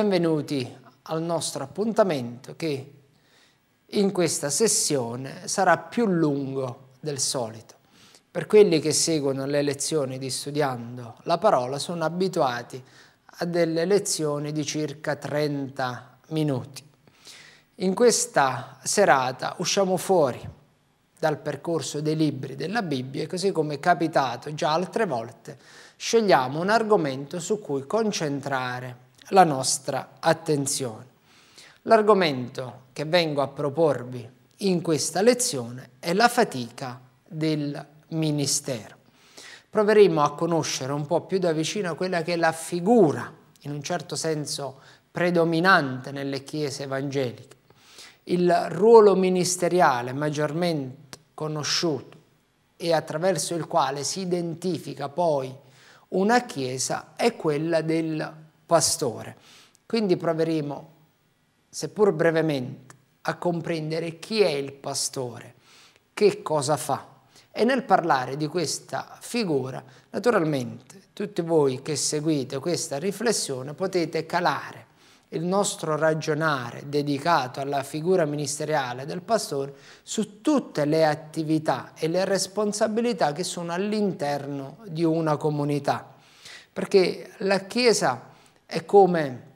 benvenuti al nostro appuntamento che in questa sessione sarà più lungo del solito. Per quelli che seguono le lezioni di studiando la parola sono abituati a delle lezioni di circa 30 minuti. In questa serata usciamo fuori dal percorso dei libri della Bibbia e così come è capitato già altre volte scegliamo un argomento su cui concentrare la nostra attenzione. L'argomento che vengo a proporvi in questa lezione è la fatica del ministero. Proveremo a conoscere un po' più da vicino quella che è la figura, in un certo senso predominante nelle chiese evangeliche, il ruolo ministeriale maggiormente conosciuto e attraverso il quale si identifica poi una chiesa è quella del pastore. Quindi proveremo, seppur brevemente, a comprendere chi è il pastore, che cosa fa. E nel parlare di questa figura, naturalmente, tutti voi che seguite questa riflessione potete calare il nostro ragionare dedicato alla figura ministeriale del pastore su tutte le attività e le responsabilità che sono all'interno di una comunità. Perché la Chiesa è come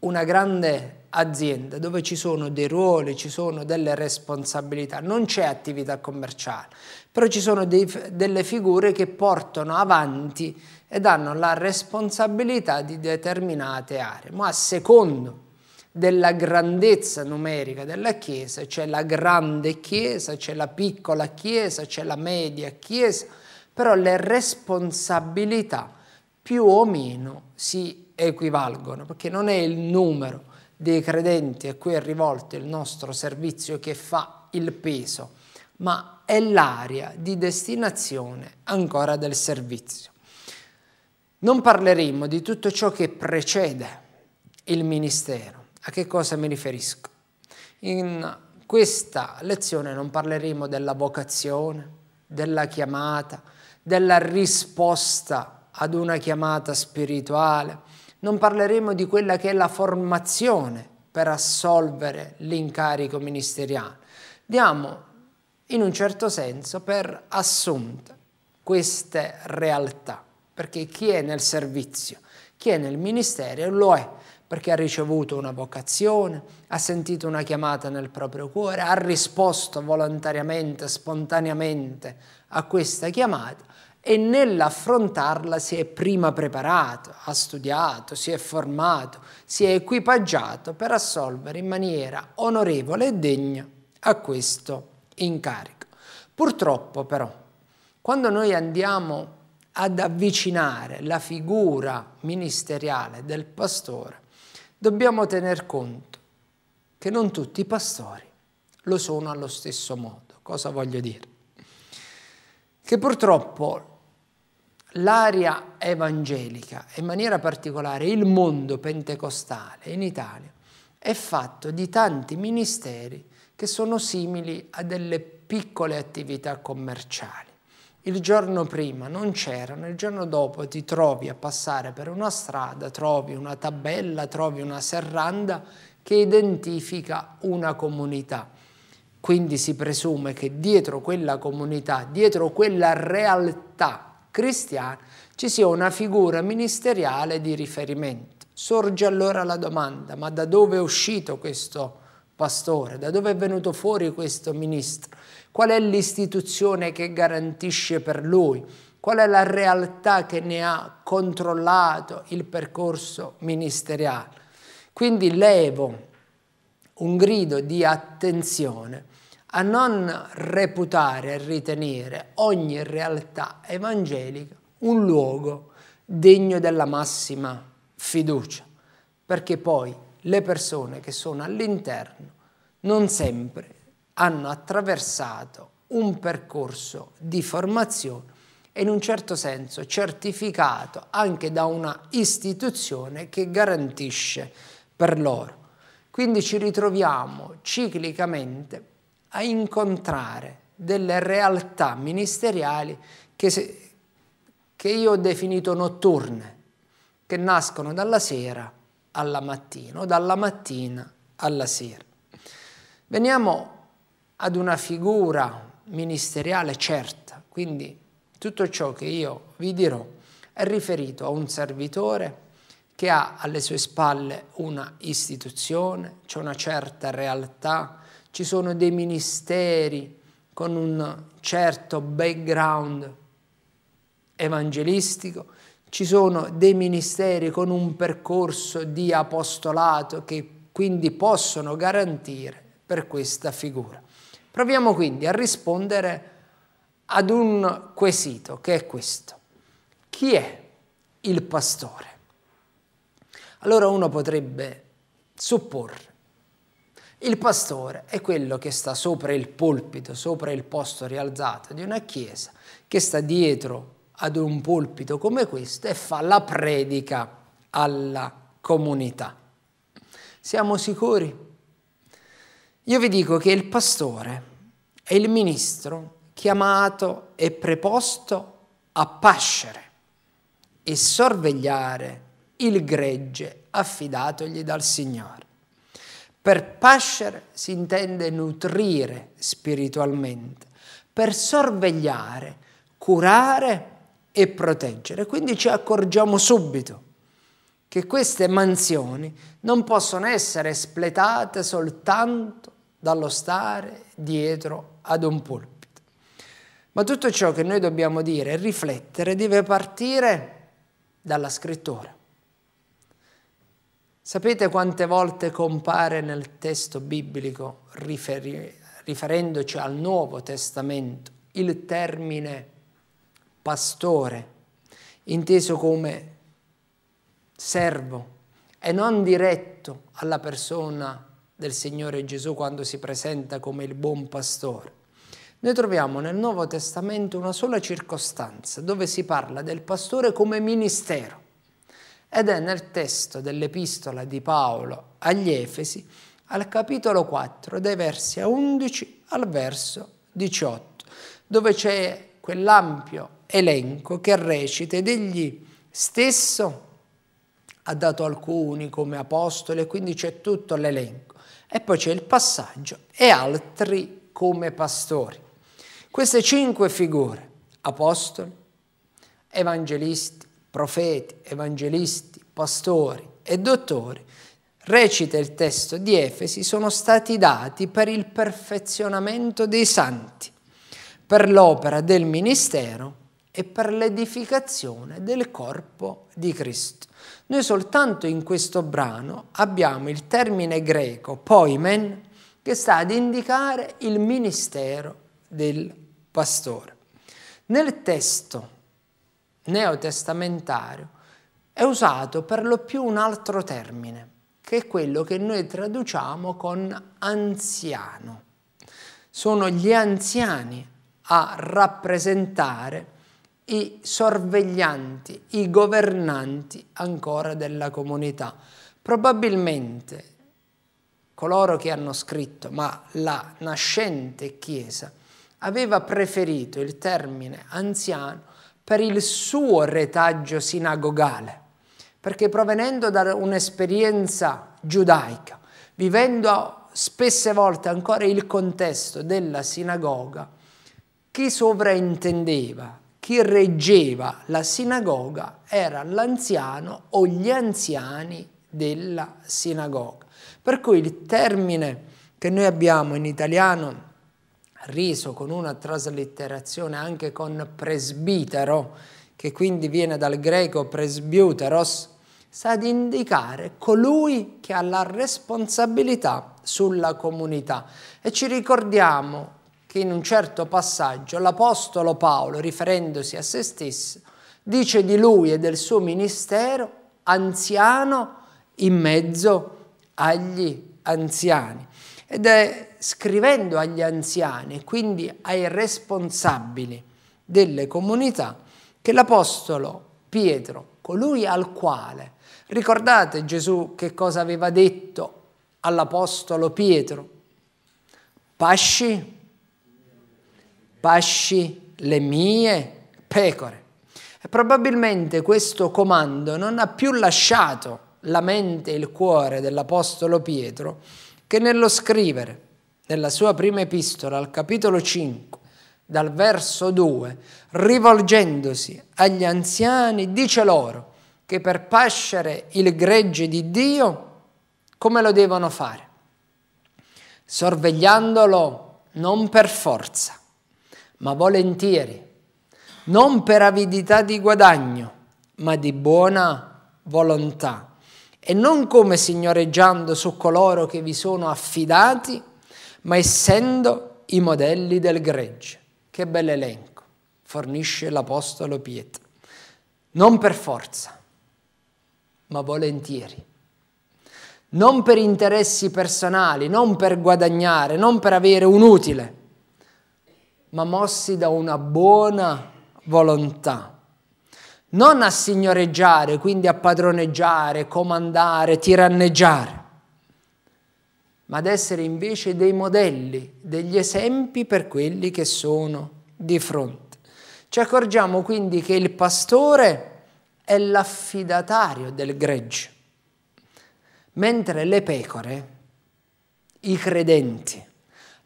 una grande azienda dove ci sono dei ruoli, ci sono delle responsabilità, non c'è attività commerciale, però ci sono dei, delle figure che portano avanti e danno la responsabilità di determinate aree, ma a secondo della grandezza numerica della Chiesa, c'è la grande Chiesa, c'è la piccola Chiesa, c'è la media Chiesa, però le responsabilità più o meno si equivalgono, perché non è il numero dei credenti a cui è rivolto il nostro servizio che fa il peso, ma è l'area di destinazione ancora del servizio. Non parleremo di tutto ciò che precede il ministero. A che cosa mi riferisco? In questa lezione non parleremo della vocazione, della chiamata, della risposta ad una chiamata spirituale, non parleremo di quella che è la formazione per assolvere l'incarico ministeriale. Diamo in un certo senso per assunte queste realtà, perché chi è nel servizio, chi è nel ministero lo è, perché ha ricevuto una vocazione, ha sentito una chiamata nel proprio cuore, ha risposto volontariamente, spontaneamente a questa chiamata e nell'affrontarla si è prima preparato, ha studiato, si è formato, si è equipaggiato per assolvere in maniera onorevole e degna a questo incarico. Purtroppo però, quando noi andiamo ad avvicinare la figura ministeriale del pastore, dobbiamo tener conto che non tutti i pastori lo sono allo stesso modo. Cosa voglio dire? Che purtroppo l'area evangelica, in maniera particolare il mondo pentecostale in Italia, è fatto di tanti ministeri che sono simili a delle piccole attività commerciali. Il giorno prima non c'erano, il giorno dopo ti trovi a passare per una strada, trovi una tabella, trovi una serranda che identifica una comunità. Quindi si presume che dietro quella comunità, dietro quella realtà cristiana ci sia una figura ministeriale di riferimento. Sorge allora la domanda, ma da dove è uscito questo pastore? Da dove è venuto fuori questo ministro? Qual è l'istituzione che garantisce per lui? Qual è la realtà che ne ha controllato il percorso ministeriale? Quindi levo un grido di attenzione a non reputare e ritenere ogni realtà evangelica un luogo degno della massima fiducia, perché poi le persone che sono all'interno non sempre hanno attraversato un percorso di formazione e in un certo senso certificato anche da una istituzione che garantisce per loro. Quindi ci ritroviamo ciclicamente a incontrare delle realtà ministeriali che, se, che io ho definito notturne, che nascono dalla sera alla mattina o dalla mattina alla sera. Veniamo ad una figura ministeriale certa, quindi tutto ciò che io vi dirò è riferito a un servitore che ha alle sue spalle una istituzione, c'è una certa realtà, ci sono dei ministeri con un certo background evangelistico, ci sono dei ministeri con un percorso di apostolato che quindi possono garantire per questa figura. Proviamo quindi a rispondere ad un quesito che è questo. Chi è il pastore? Allora uno potrebbe supporre il pastore è quello che sta sopra il pulpito, sopra il posto rialzato di una chiesa, che sta dietro ad un pulpito come questo e fa la predica alla comunità. Siamo sicuri? Io vi dico che il pastore è il ministro chiamato e preposto a pascere e sorvegliare il gregge affidatogli dal Signore. Per pascere si intende nutrire spiritualmente, per sorvegliare, curare e proteggere. Quindi ci accorgiamo subito che queste mansioni non possono essere espletate soltanto dallo stare dietro ad un pulpito. Ma tutto ciò che noi dobbiamo dire e riflettere deve partire dalla scrittura. Sapete quante volte compare nel testo biblico, riferi, riferendoci al Nuovo Testamento, il termine pastore, inteso come servo e non diretto alla persona del Signore Gesù quando si presenta come il buon pastore. Noi troviamo nel Nuovo Testamento una sola circostanza dove si parla del pastore come ministero ed è nel testo dell'epistola di Paolo agli Efesi al capitolo 4 dai versi 11 al verso 18, dove c'è quell'ampio elenco che recita ed egli stesso ha dato alcuni come apostoli, quindi c'è tutto l'elenco. E poi c'è il passaggio e altri come pastori. Queste cinque figure, apostoli, evangelisti, profeti, evangelisti, pastori e dottori, recita il testo di Efesi, sono stati dati per il perfezionamento dei santi, per l'opera del ministero e per l'edificazione del corpo di Cristo. Noi soltanto in questo brano abbiamo il termine greco poimen che sta ad indicare il ministero del pastore. Nel testo neotestamentario, è usato per lo più un altro termine, che è quello che noi traduciamo con anziano. Sono gli anziani a rappresentare i sorveglianti, i governanti ancora della comunità. Probabilmente coloro che hanno scritto, ma la nascente Chiesa, aveva preferito il termine anziano per il suo retaggio sinagogale, perché provenendo da un'esperienza giudaica, vivendo spesse volte ancora il contesto della sinagoga, chi sovraintendeva, chi reggeva la sinagoga era l'anziano o gli anziani della sinagoga. Per cui il termine che noi abbiamo in italiano riso con una traslitterazione anche con presbitero, che quindi viene dal greco presbiuteros, sa di indicare colui che ha la responsabilità sulla comunità. E ci ricordiamo che in un certo passaggio l'Apostolo Paolo, riferendosi a se stesso, dice di lui e del suo ministero anziano in mezzo agli anziani. Ed è scrivendo agli anziani quindi ai responsabili delle comunità che l'Apostolo Pietro, colui al quale, ricordate Gesù che cosa aveva detto all'Apostolo Pietro? Pasci, pasci le mie pecore. E probabilmente questo comando non ha più lasciato la mente e il cuore dell'Apostolo Pietro che nello scrivere della sua prima epistola, al capitolo 5, dal verso 2, rivolgendosi agli anziani, dice loro che per pascere il gregge di Dio, come lo devono fare? Sorvegliandolo non per forza, ma volentieri, non per avidità di guadagno, ma di buona volontà, e non come signoreggiando su coloro che vi sono affidati, ma essendo i modelli del gregge. Che bell'elenco fornisce l'Apostolo Pietro. Non per forza, ma volentieri. Non per interessi personali, non per guadagnare, non per avere un utile, ma mossi da una buona volontà. Non a signoreggiare, quindi a padroneggiare, comandare, tiranneggiare, ma ad essere invece dei modelli, degli esempi per quelli che sono di fronte. Ci accorgiamo quindi che il pastore è l'affidatario del gregge, mentre le pecore, i credenti,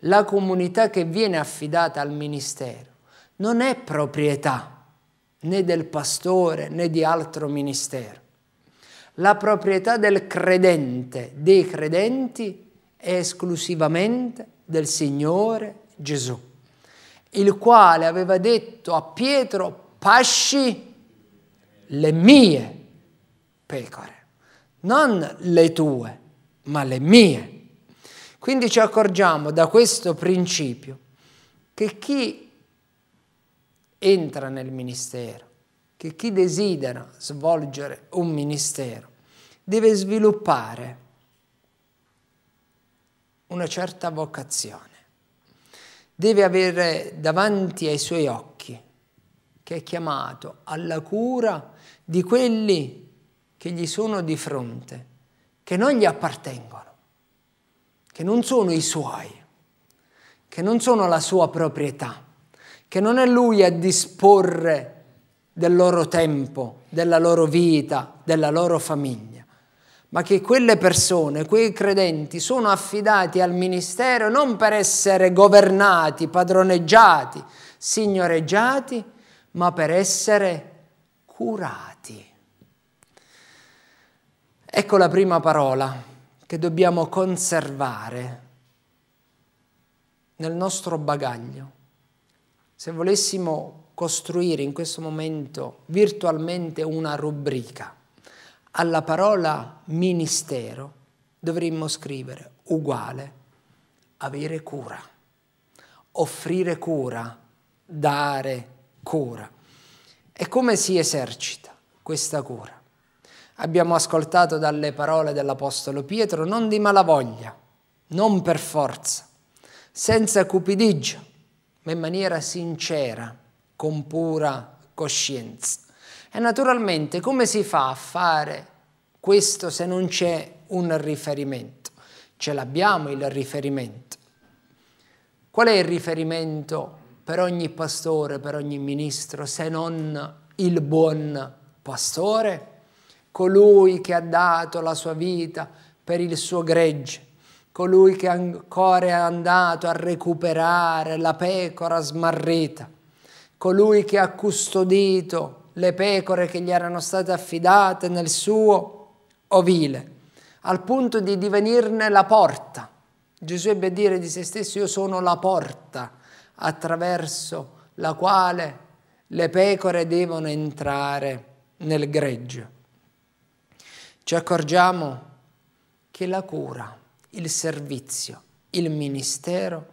la comunità che viene affidata al ministero, non è proprietà né del pastore né di altro ministero. La proprietà del credente, dei credenti, esclusivamente del Signore Gesù, il quale aveva detto a Pietro, pasci le mie pecore, non le tue, ma le mie. Quindi ci accorgiamo da questo principio che chi entra nel ministero, che chi desidera svolgere un ministero, deve sviluppare una certa vocazione. Deve avere davanti ai suoi occhi che è chiamato alla cura di quelli che gli sono di fronte, che non gli appartengono, che non sono i suoi, che non sono la sua proprietà, che non è lui a disporre del loro tempo, della loro vita, della loro famiglia ma che quelle persone, quei credenti sono affidati al ministero non per essere governati, padroneggiati, signoreggiati, ma per essere curati. Ecco la prima parola che dobbiamo conservare nel nostro bagaglio. Se volessimo costruire in questo momento virtualmente una rubrica, alla parola ministero dovremmo scrivere uguale avere cura, offrire cura, dare cura. E come si esercita questa cura? Abbiamo ascoltato dalle parole dell'Apostolo Pietro, non di malavoglia, non per forza, senza cupidigia, ma in maniera sincera, con pura coscienza. E naturalmente come si fa a fare questo se non c'è un riferimento? Ce l'abbiamo il riferimento. Qual è il riferimento per ogni pastore, per ogni ministro, se non il buon pastore? Colui che ha dato la sua vita per il suo gregge, colui che ancora è andato a recuperare la pecora smarrita, colui che ha custodito le pecore che gli erano state affidate nel suo ovile, al punto di divenirne la porta. Gesù ebbe a dire di se stesso io sono la porta attraverso la quale le pecore devono entrare nel greggio. Ci accorgiamo che la cura, il servizio, il ministero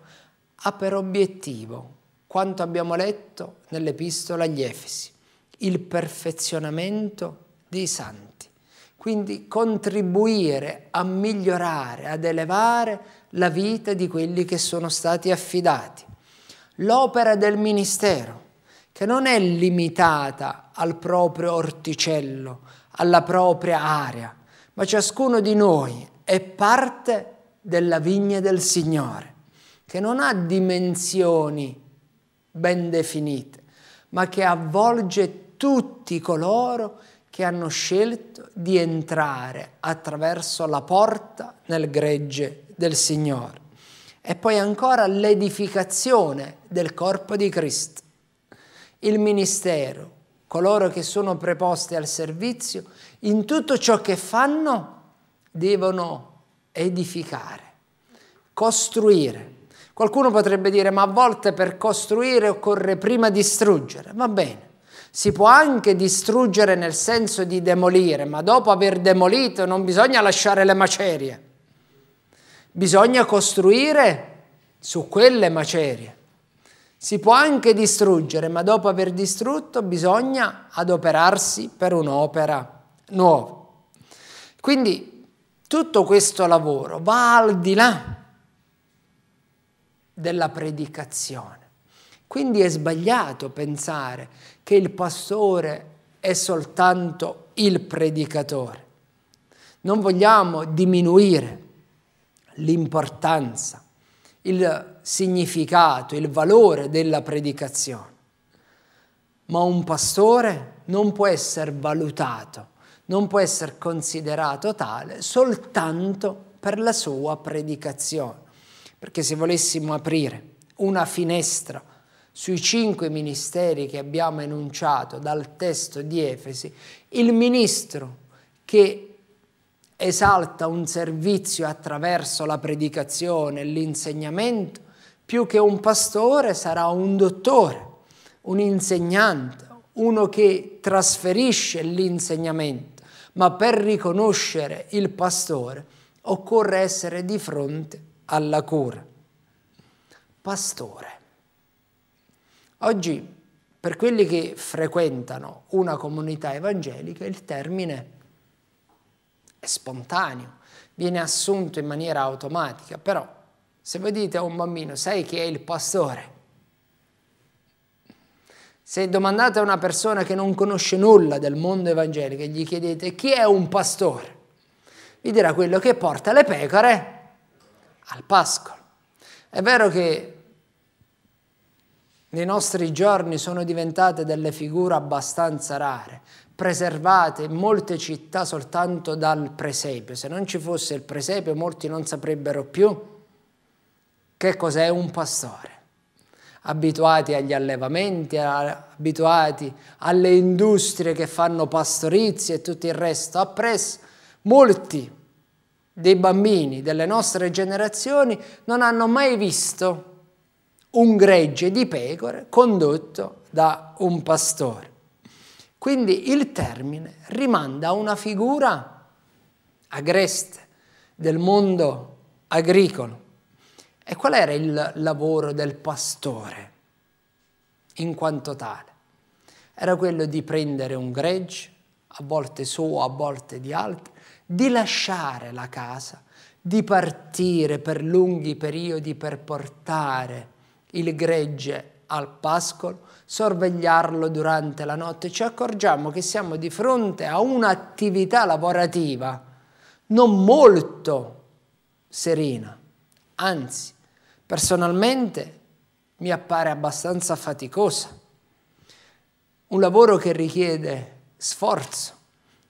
ha per obiettivo quanto abbiamo letto nell'epistola agli Efesi il perfezionamento dei santi. Quindi contribuire a migliorare, ad elevare la vita di quelli che sono stati affidati. L'opera del ministero, che non è limitata al proprio orticello, alla propria area, ma ciascuno di noi è parte della vigna del Signore, che non ha dimensioni ben definite, ma che avvolge tutti coloro che hanno scelto di entrare attraverso la porta nel gregge del Signore. E poi ancora l'edificazione del corpo di Cristo. Il ministero, coloro che sono preposti al servizio, in tutto ciò che fanno devono edificare, costruire. Qualcuno potrebbe dire ma a volte per costruire occorre prima distruggere. Va bene, si può anche distruggere nel senso di demolire, ma dopo aver demolito non bisogna lasciare le macerie. Bisogna costruire su quelle macerie. Si può anche distruggere, ma dopo aver distrutto bisogna adoperarsi per un'opera nuova. Quindi tutto questo lavoro va al di là della predicazione. Quindi è sbagliato pensare che il pastore è soltanto il predicatore. Non vogliamo diminuire l'importanza, il significato, il valore della predicazione, ma un pastore non può essere valutato, non può essere considerato tale soltanto per la sua predicazione. Perché se volessimo aprire una finestra sui cinque ministeri che abbiamo enunciato dal testo di Efesi, il ministro che esalta un servizio attraverso la predicazione, l'insegnamento, più che un pastore sarà un dottore, un insegnante, uno che trasferisce l'insegnamento, ma per riconoscere il pastore occorre essere di fronte alla cura. Pastore. Oggi per quelli che frequentano una comunità evangelica il termine è spontaneo, viene assunto in maniera automatica, però se voi dite a un bambino sai chi è il pastore, se domandate a una persona che non conosce nulla del mondo evangelico e gli chiedete chi è un pastore, vi dirà quello che porta le pecore al pascolo. È vero che nei nostri giorni sono diventate delle figure abbastanza rare, preservate in molte città soltanto dal presepio. Se non ci fosse il presepio molti non saprebbero più che cos'è un pastore. Abituati agli allevamenti, abituati alle industrie che fanno pastorizie e tutto il resto appresso, molti dei bambini delle nostre generazioni non hanno mai visto un gregge di pecore condotto da un pastore. Quindi il termine rimanda a una figura agreste del mondo agricolo. E qual era il lavoro del pastore in quanto tale? Era quello di prendere un gregge, a volte suo, a volte di altri, di lasciare la casa, di partire per lunghi periodi per portare il gregge al pascolo, sorvegliarlo durante la notte, ci accorgiamo che siamo di fronte a un'attività lavorativa non molto serena, anzi personalmente mi appare abbastanza faticosa, un lavoro che richiede sforzo,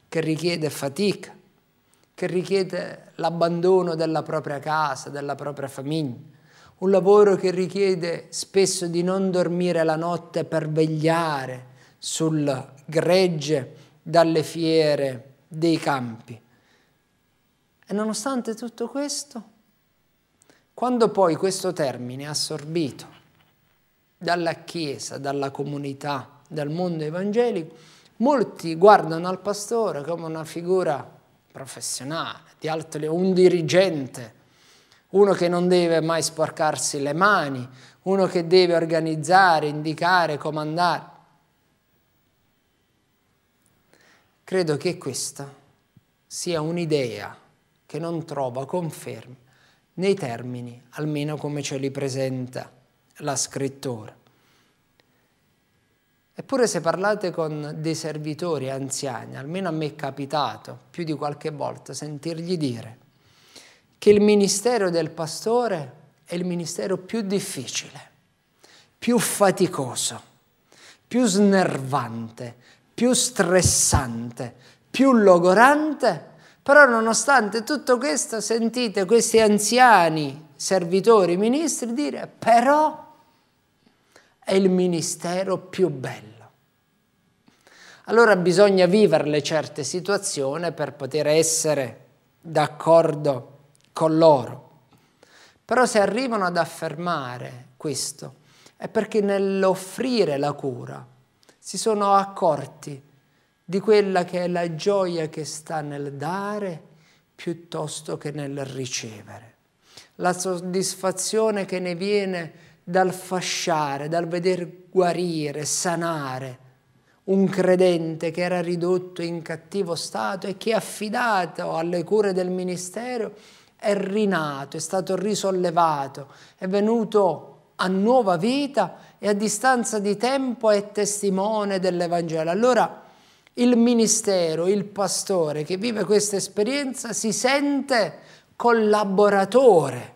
che richiede fatica, che richiede l'abbandono della propria casa, della propria famiglia un lavoro che richiede spesso di non dormire la notte per vegliare sul gregge dalle fiere dei campi. E nonostante tutto questo, quando poi questo termine è assorbito dalla Chiesa, dalla comunità, dal mondo evangelico, molti guardano al pastore come una figura professionale, di alto un dirigente uno che non deve mai sporcarsi le mani, uno che deve organizzare, indicare, comandare. Credo che questa sia un'idea che non trova conferma nei termini, almeno come ce li presenta la scrittura. Eppure se parlate con dei servitori anziani, almeno a me è capitato più di qualche volta sentirgli dire che il ministero del pastore è il ministero più difficile, più faticoso, più snervante, più stressante, più logorante, però nonostante tutto questo sentite questi anziani servitori, ministri dire però è il ministero più bello. Allora bisogna viverle certe situazioni per poter essere d'accordo con loro. Però se arrivano ad affermare questo, è perché nell'offrire la cura si sono accorti di quella che è la gioia che sta nel dare piuttosto che nel ricevere. La soddisfazione che ne viene dal fasciare, dal vedere guarire, sanare un credente che era ridotto in cattivo stato e che affidato alle cure del ministero è rinato, è stato risollevato, è venuto a nuova vita e a distanza di tempo è testimone dell'Evangelo. Allora il ministero, il pastore che vive questa esperienza si sente collaboratore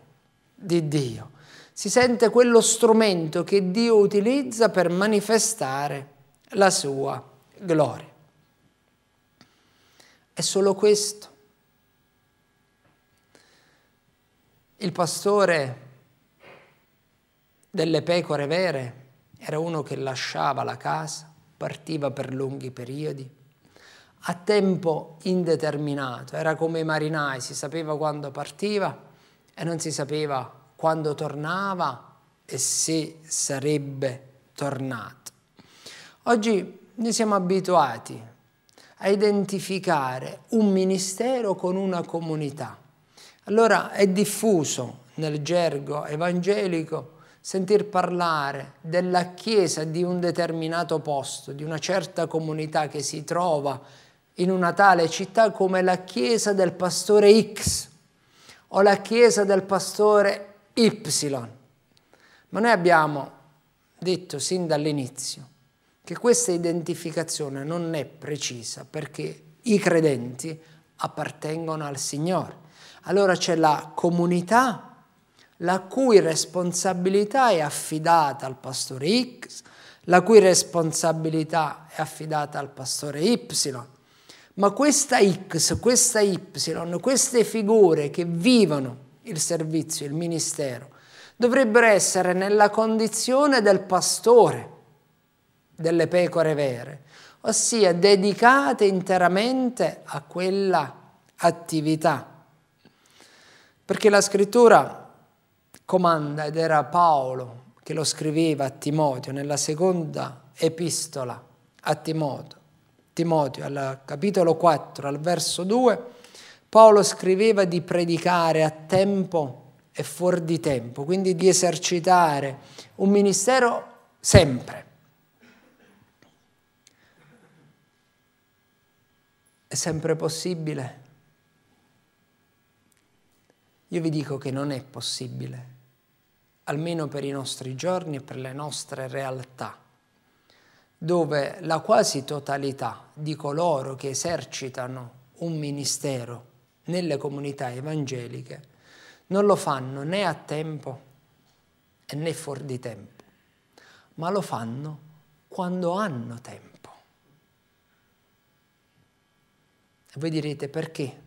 di Dio, si sente quello strumento che Dio utilizza per manifestare la sua gloria. È solo questo. Il pastore delle pecore vere era uno che lasciava la casa, partiva per lunghi periodi, a tempo indeterminato, era come i marinai, si sapeva quando partiva e non si sapeva quando tornava e se sarebbe tornato. Oggi noi siamo abituati a identificare un ministero con una comunità. Allora è diffuso nel gergo evangelico sentir parlare della Chiesa di un determinato posto, di una certa comunità che si trova in una tale città come la Chiesa del pastore X o la Chiesa del pastore Y. Ma noi abbiamo detto sin dall'inizio che questa identificazione non è precisa perché i credenti appartengono al Signore allora c'è la comunità la cui responsabilità è affidata al pastore X, la cui responsabilità è affidata al pastore Y. Ma questa X, questa Y, queste figure che vivono il servizio, il ministero, dovrebbero essere nella condizione del pastore delle pecore vere, ossia dedicate interamente a quella attività perché la scrittura comanda, ed era Paolo che lo scriveva a Timoteo nella seconda epistola a Timoteo, Timoteo al capitolo 4, al verso 2, Paolo scriveva di predicare a tempo e fuori di tempo, quindi di esercitare un ministero sempre. È sempre possibile io vi dico che non è possibile, almeno per i nostri giorni e per le nostre realtà, dove la quasi totalità di coloro che esercitano un ministero nelle comunità evangeliche non lo fanno né a tempo né fuori di tempo, ma lo fanno quando hanno tempo. E voi direte perché?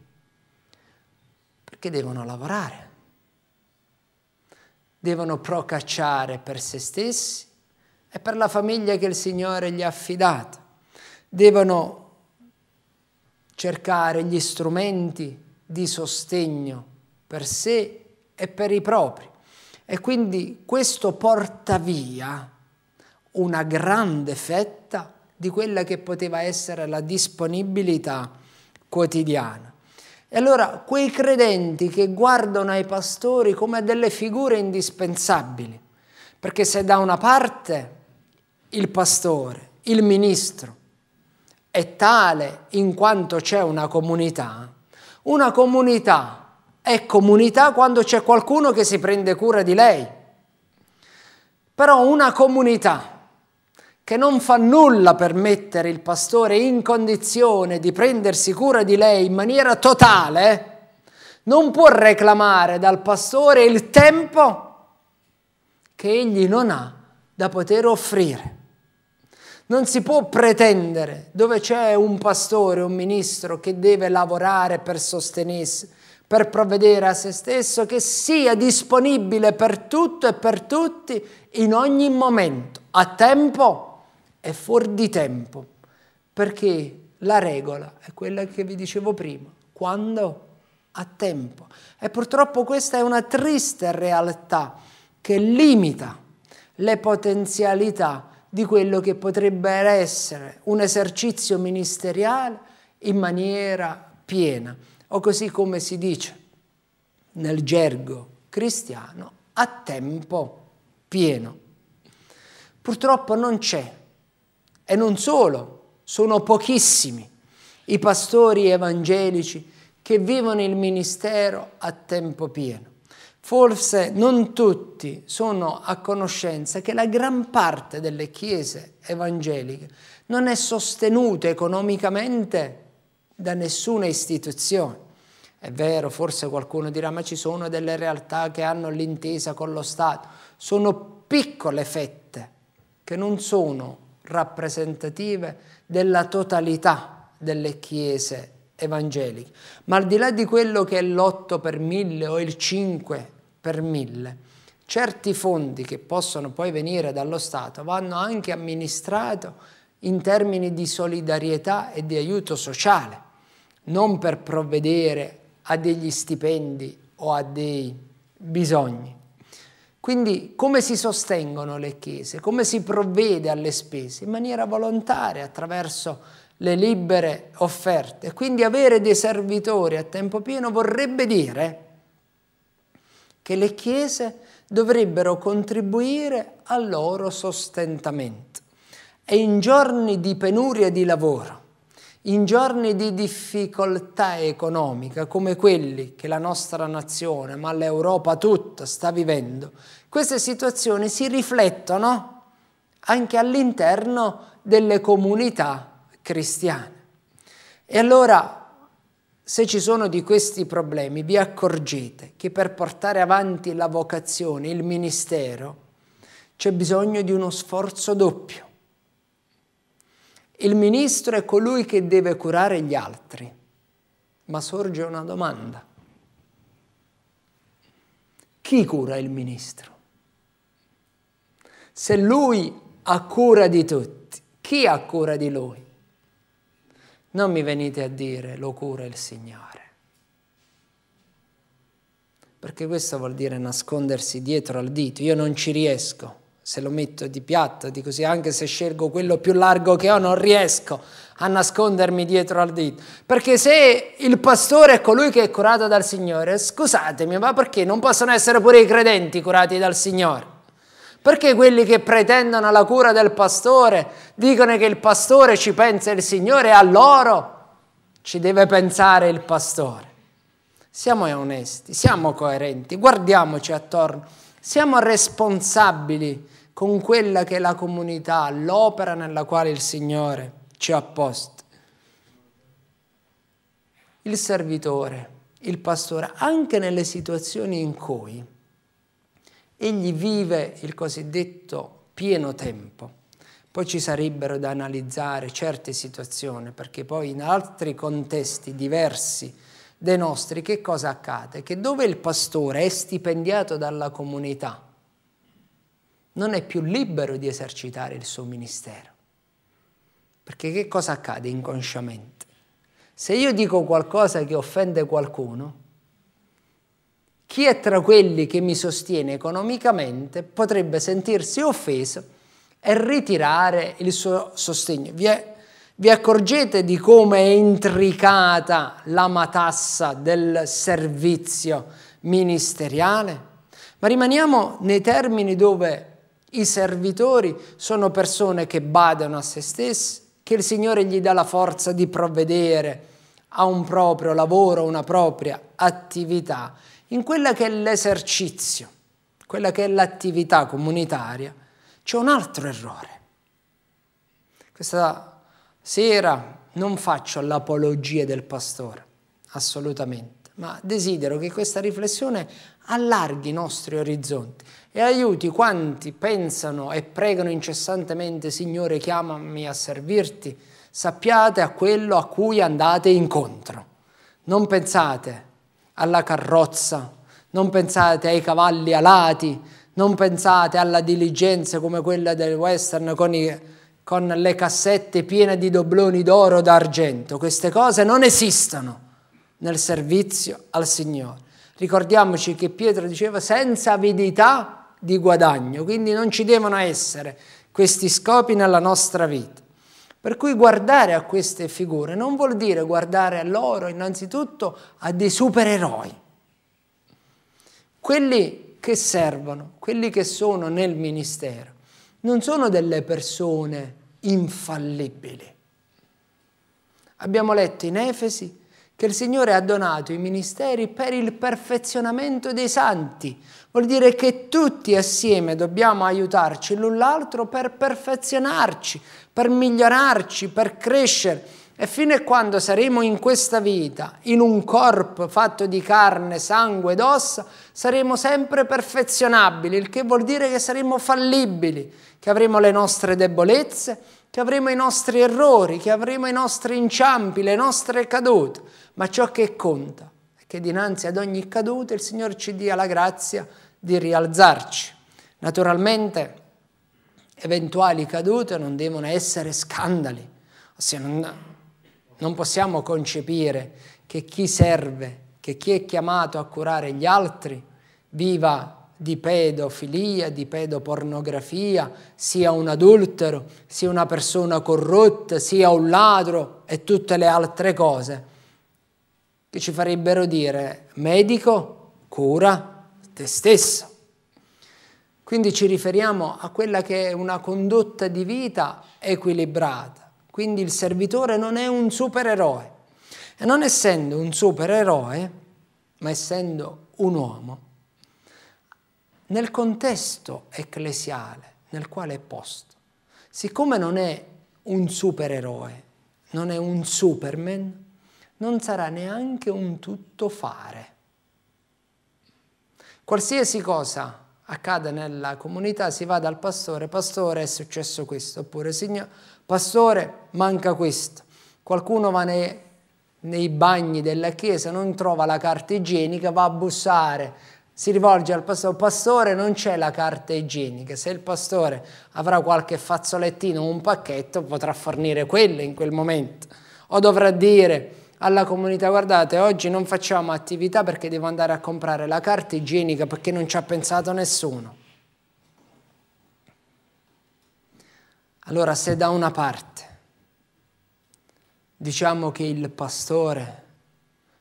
perché devono lavorare. Devono procacciare per se stessi e per la famiglia che il Signore gli ha affidato. Devono cercare gli strumenti di sostegno per sé e per i propri. E quindi questo porta via una grande fetta di quella che poteva essere la disponibilità quotidiana. E allora quei credenti che guardano ai pastori come a delle figure indispensabili, perché se da una parte il pastore, il ministro, è tale in quanto c'è una comunità, una comunità è comunità quando c'è qualcuno che si prende cura di lei. Però una comunità che non fa nulla per mettere il pastore in condizione di prendersi cura di lei in maniera totale, non può reclamare dal pastore il tempo che egli non ha da poter offrire. Non si può pretendere dove c'è un pastore, un ministro che deve lavorare per sostenersi, per provvedere a se stesso, che sia disponibile per tutto e per tutti in ogni momento, a tempo è fuori di tempo, perché la regola è quella che vi dicevo prima, quando a tempo. E purtroppo questa è una triste realtà che limita le potenzialità di quello che potrebbe essere un esercizio ministeriale in maniera piena, o così come si dice nel gergo cristiano, a tempo pieno. Purtroppo non c'è e non solo, sono pochissimi i pastori evangelici che vivono il ministero a tempo pieno. Forse non tutti sono a conoscenza che la gran parte delle chiese evangeliche non è sostenuta economicamente da nessuna istituzione. È vero, forse qualcuno dirà, ma ci sono delle realtà che hanno l'intesa con lo Stato. Sono piccole fette che non sono rappresentative della totalità delle chiese evangeliche. Ma al di là di quello che è l'8 per mille o il 5 per mille, certi fondi che possono poi venire dallo Stato vanno anche amministrati in termini di solidarietà e di aiuto sociale, non per provvedere a degli stipendi o a dei bisogni. Quindi come si sostengono le chiese? Come si provvede alle spese? In maniera volontaria, attraverso le libere offerte. Quindi avere dei servitori a tempo pieno vorrebbe dire che le chiese dovrebbero contribuire al loro sostentamento. E in giorni di penuria di lavoro, in giorni di difficoltà economica come quelli che la nostra nazione, ma l'Europa tutta sta vivendo, queste situazioni si riflettono anche all'interno delle comunità cristiane. E allora, se ci sono di questi problemi, vi accorgete che per portare avanti la vocazione, il ministero, c'è bisogno di uno sforzo doppio. Il ministro è colui che deve curare gli altri, ma sorge una domanda. Chi cura il ministro? Se lui ha cura di tutti, chi ha cura di lui? Non mi venite a dire lo cura il Signore. Perché questo vuol dire nascondersi dietro al dito. Io non ci riesco. Se lo metto di piatto, di così, anche se scelgo quello più largo che ho, non riesco a nascondermi dietro al dito. Perché se il pastore è colui che è curato dal Signore, scusatemi, ma perché non possono essere pure i credenti curati dal Signore? Perché quelli che pretendono la cura del pastore dicono che il pastore ci pensa il Signore e a loro ci deve pensare il pastore? Siamo onesti, siamo coerenti, guardiamoci attorno, siamo responsabili con quella che è la comunità, l'opera nella quale il Signore ci ha posto. Il servitore, il pastore, anche nelle situazioni in cui Egli vive il cosiddetto pieno tempo. Poi ci sarebbero da analizzare certe situazioni, perché poi in altri contesti diversi dei nostri che cosa accade? Che dove il pastore è stipendiato dalla comunità, non è più libero di esercitare il suo ministero. Perché che cosa accade inconsciamente? Se io dico qualcosa che offende qualcuno, chi è tra quelli che mi sostiene economicamente potrebbe sentirsi offeso e ritirare il suo sostegno. Vi, è, vi accorgete di come è intricata la matassa del servizio ministeriale? Ma rimaniamo nei termini dove i servitori sono persone che badano a se stessi, che il Signore gli dà la forza di provvedere a un proprio lavoro, a una propria attività in quella che è l'esercizio, quella che è l'attività comunitaria, c'è un altro errore. Questa sera non faccio l'apologia del pastore, assolutamente, ma desidero che questa riflessione allarghi i nostri orizzonti e aiuti quanti pensano e pregano incessantemente, Signore, chiamami a servirti, sappiate a quello a cui andate incontro. Non pensate alla carrozza, non pensate ai cavalli alati, non pensate alla diligenza come quella del western con, i, con le cassette piene di dobloni d'oro d'argento. Queste cose non esistono nel servizio al Signore. Ricordiamoci che Pietro diceva senza avidità di guadagno, quindi non ci devono essere questi scopi nella nostra vita. Per cui guardare a queste figure non vuol dire guardare a loro innanzitutto a dei supereroi. Quelli che servono, quelli che sono nel ministero, non sono delle persone infallibili. Abbiamo letto in Efesi che il Signore ha donato i ministeri per il perfezionamento dei santi. Vuol dire che tutti assieme dobbiamo aiutarci l'un l'altro per perfezionarci, per migliorarci, per crescere. E fino a quando saremo in questa vita, in un corpo fatto di carne, sangue ed ossa, saremo sempre perfezionabili, il che vuol dire che saremo fallibili, che avremo le nostre debolezze, che avremo i nostri errori, che avremo i nostri inciampi, le nostre cadute, ma ciò che conta è che dinanzi ad ogni caduta il Signore ci dia la grazia di rialzarci. Naturalmente eventuali cadute non devono essere scandali, ossia non, non possiamo concepire che chi serve, che chi è chiamato a curare gli altri, viva di pedofilia, di pedopornografia, sia un adultero, sia una persona corrotta, sia un ladro e tutte le altre cose che ci farebbero dire medico, cura te stesso. Quindi ci riferiamo a quella che è una condotta di vita equilibrata. Quindi il servitore non è un supereroe. E non essendo un supereroe, ma essendo un uomo, nel contesto ecclesiale nel quale è posto. Siccome non è un supereroe, non è un superman, non sarà neanche un tuttofare. Qualsiasi cosa accada nella comunità si va dal pastore, pastore è successo questo, oppure signor, pastore manca questo. Qualcuno va nei, nei bagni della chiesa, non trova la carta igienica, va a bussare si rivolge al pastore, pastore non c'è la carta igienica, se il pastore avrà qualche fazzolettino o un pacchetto potrà fornire quello in quel momento o dovrà dire alla comunità guardate oggi non facciamo attività perché devo andare a comprare la carta igienica perché non ci ha pensato nessuno. Allora se da una parte diciamo che il pastore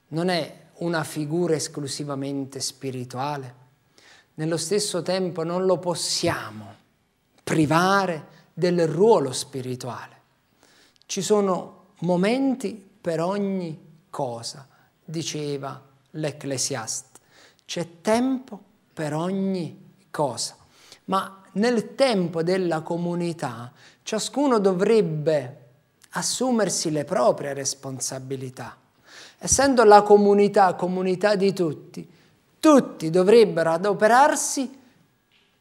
non è una figura esclusivamente spirituale. Nello stesso tempo non lo possiamo privare del ruolo spirituale. Ci sono momenti per ogni cosa, diceva l'Ecclesiast. C'è tempo per ogni cosa. Ma nel tempo della comunità ciascuno dovrebbe assumersi le proprie responsabilità essendo la comunità, comunità di tutti, tutti dovrebbero adoperarsi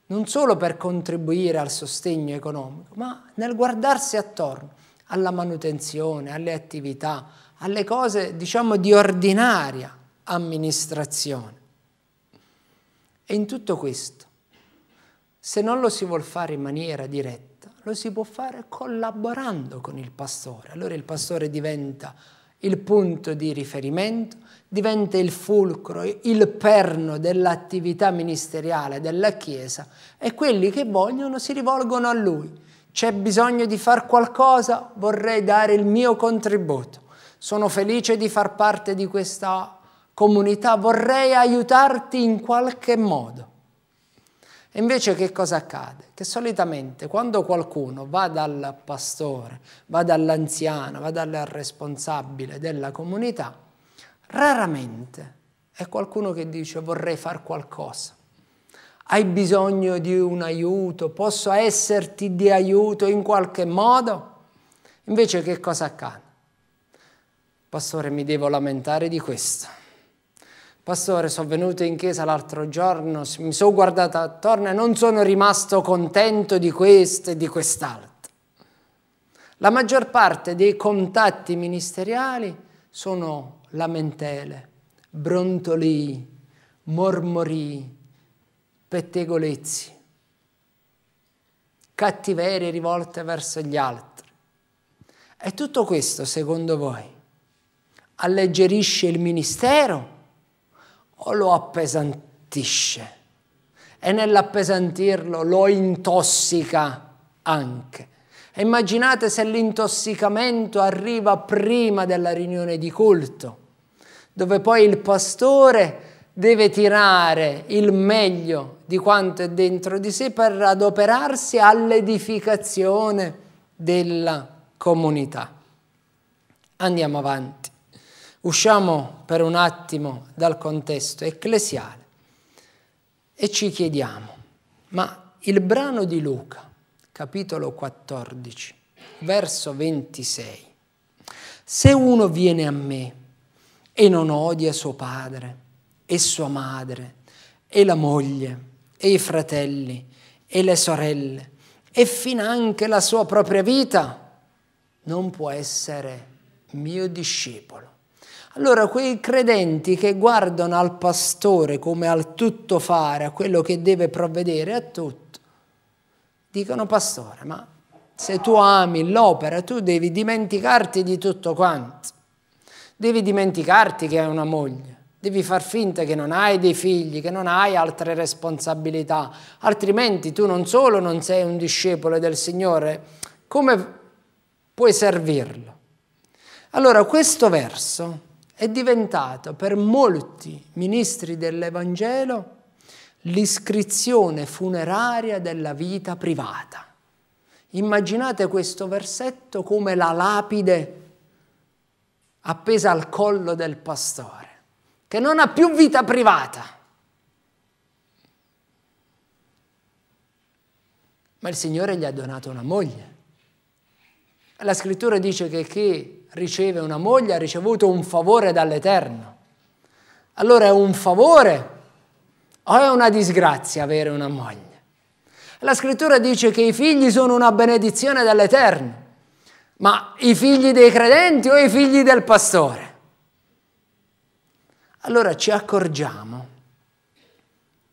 non solo per contribuire al sostegno economico, ma nel guardarsi attorno alla manutenzione, alle attività, alle cose, diciamo, di ordinaria amministrazione. E in tutto questo, se non lo si vuol fare in maniera diretta, lo si può fare collaborando con il pastore. Allora il pastore diventa il punto di riferimento, diventa il fulcro, il perno dell'attività ministeriale della Chiesa e quelli che vogliono si rivolgono a Lui. C'è bisogno di far qualcosa? Vorrei dare il mio contributo. Sono felice di far parte di questa comunità, vorrei aiutarti in qualche modo. E invece che cosa accade? Che solitamente quando qualcuno va dal pastore, va dall'anziano, va dal responsabile della comunità, raramente è qualcuno che dice vorrei fare qualcosa, hai bisogno di un aiuto, posso esserti di aiuto in qualche modo? Invece che cosa accade? Pastore, mi devo lamentare di questo Pastore, sono venuto in chiesa l'altro giorno, mi sono guardato attorno e non sono rimasto contento di questo e di quest'altro. La maggior parte dei contatti ministeriali sono lamentele, brontoli, mormori, pettegolezzi, cattiverie rivolte verso gli altri. E tutto questo, secondo voi, alleggerisce il ministero? o lo appesantisce e nell'appesantirlo lo intossica anche. E immaginate se l'intossicamento arriva prima della riunione di culto, dove poi il pastore deve tirare il meglio di quanto è dentro di sé per adoperarsi all'edificazione della comunità. Andiamo avanti. Usciamo per un attimo dal contesto ecclesiale e ci chiediamo, ma il brano di Luca, capitolo 14, verso 26, se uno viene a me e non odia suo padre e sua madre e la moglie e i fratelli e le sorelle e finanche la sua propria vita, non può essere mio discepolo. Allora quei credenti che guardano al pastore come al tutto fare, a quello che deve provvedere a tutto, dicono pastore, ma se tu ami l'opera tu devi dimenticarti di tutto quanto, devi dimenticarti che hai una moglie, devi far finta che non hai dei figli, che non hai altre responsabilità, altrimenti tu non solo non sei un discepolo del Signore, come puoi servirlo? Allora questo verso è diventato per molti ministri dell'Evangelo l'iscrizione funeraria della vita privata. Immaginate questo versetto come la lapide appesa al collo del pastore, che non ha più vita privata. Ma il Signore gli ha donato una moglie. La scrittura dice che chi riceve una moglie ha ricevuto un favore dall'Eterno. Allora è un favore o è una disgrazia avere una moglie? La scrittura dice che i figli sono una benedizione dall'Eterno, ma i figli dei credenti o i figli del pastore? Allora ci accorgiamo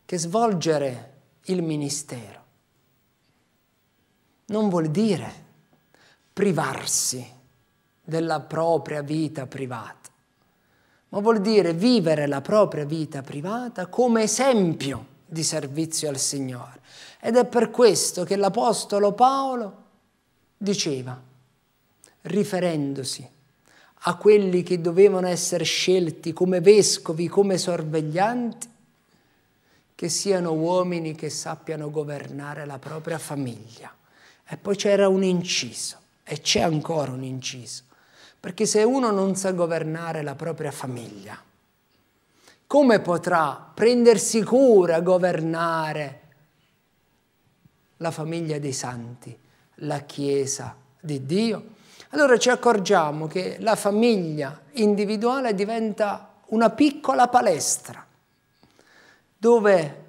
che svolgere il ministero non vuol dire privarsi della propria vita privata, ma vuol dire vivere la propria vita privata come esempio di servizio al Signore. Ed è per questo che l'Apostolo Paolo diceva, riferendosi a quelli che dovevano essere scelti come vescovi, come sorveglianti, che siano uomini che sappiano governare la propria famiglia. E poi c'era un inciso, e c'è ancora un inciso. Perché se uno non sa governare la propria famiglia, come potrà prendersi cura, governare la famiglia dei santi, la Chiesa di Dio? Allora ci accorgiamo che la famiglia individuale diventa una piccola palestra dove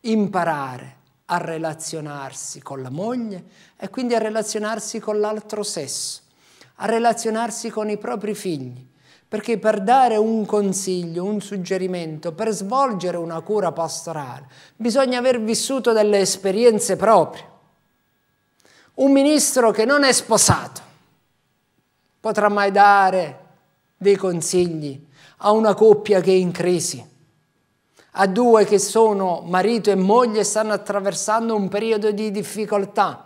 imparare a relazionarsi con la moglie e quindi a relazionarsi con l'altro sesso a relazionarsi con i propri figli, perché per dare un consiglio, un suggerimento, per svolgere una cura pastorale, bisogna aver vissuto delle esperienze proprie. Un ministro che non è sposato potrà mai dare dei consigli a una coppia che è in crisi, a due che sono marito e moglie e stanno attraversando un periodo di difficoltà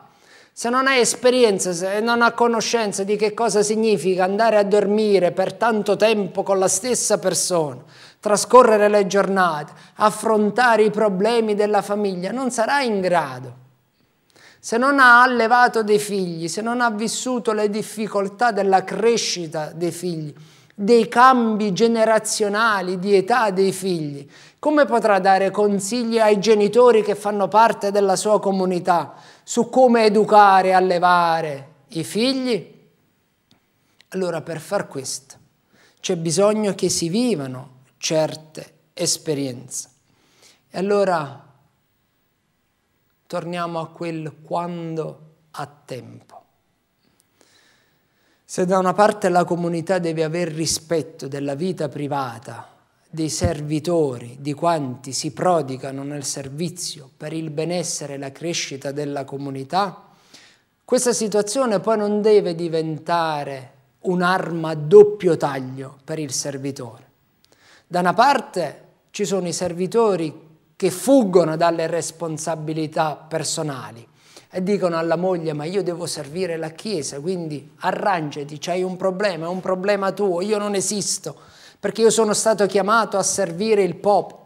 se non hai esperienza, e non ha conoscenza di che cosa significa andare a dormire per tanto tempo con la stessa persona, trascorrere le giornate, affrontare i problemi della famiglia, non sarai in grado. Se non ha allevato dei figli, se non ha vissuto le difficoltà della crescita dei figli, dei cambi generazionali di età dei figli, come potrà dare consigli ai genitori che fanno parte della sua comunità? su come educare e allevare i figli? Allora per far questo c'è bisogno che si vivano certe esperienze. E allora torniamo a quel quando a tempo. Se da una parte la comunità deve avere rispetto della vita privata dei servitori, di quanti si prodigano nel servizio per il benessere e la crescita della comunità, questa situazione poi non deve diventare un'arma a doppio taglio per il servitore. Da una parte ci sono i servitori che fuggono dalle responsabilità personali e dicono alla moglie ma io devo servire la Chiesa, quindi arrangiati, c'hai un problema, è un problema tuo, io non esisto perché io sono stato chiamato a servire il popolo.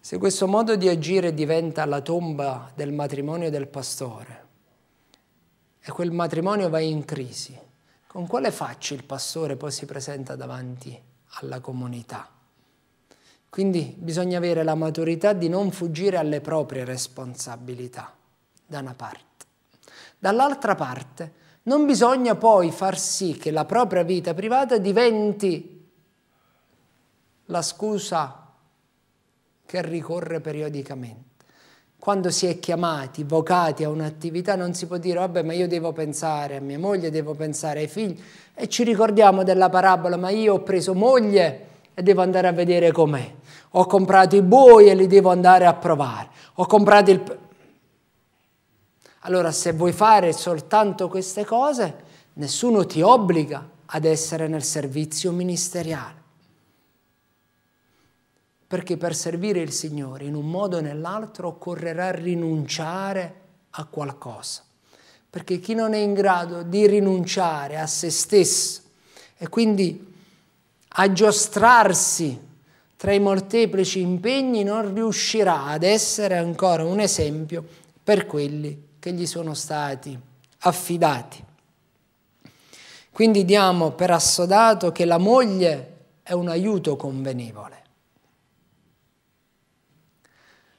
Se questo modo di agire diventa la tomba del matrimonio del pastore e quel matrimonio va in crisi, con quale faccia il pastore poi si presenta davanti alla comunità? Quindi bisogna avere la maturità di non fuggire alle proprie responsabilità, da una parte. Dall'altra parte, non bisogna poi far sì che la propria vita privata diventi la scusa che ricorre periodicamente. Quando si è chiamati, vocati a un'attività, non si può dire, vabbè, ma io devo pensare a mia moglie, devo pensare ai figli. E ci ricordiamo della parabola, ma io ho preso moglie e devo andare a vedere com'è. Ho comprato i buoi e li devo andare a provare. Ho comprato il allora se vuoi fare soltanto queste cose, nessuno ti obbliga ad essere nel servizio ministeriale. Perché per servire il Signore in un modo o nell'altro occorrerà rinunciare a qualcosa. Perché chi non è in grado di rinunciare a se stesso e quindi aggiostrarsi tra i molteplici impegni non riuscirà ad essere ancora un esempio per quelli che che gli sono stati affidati. Quindi diamo per assodato che la moglie è un aiuto convenevole.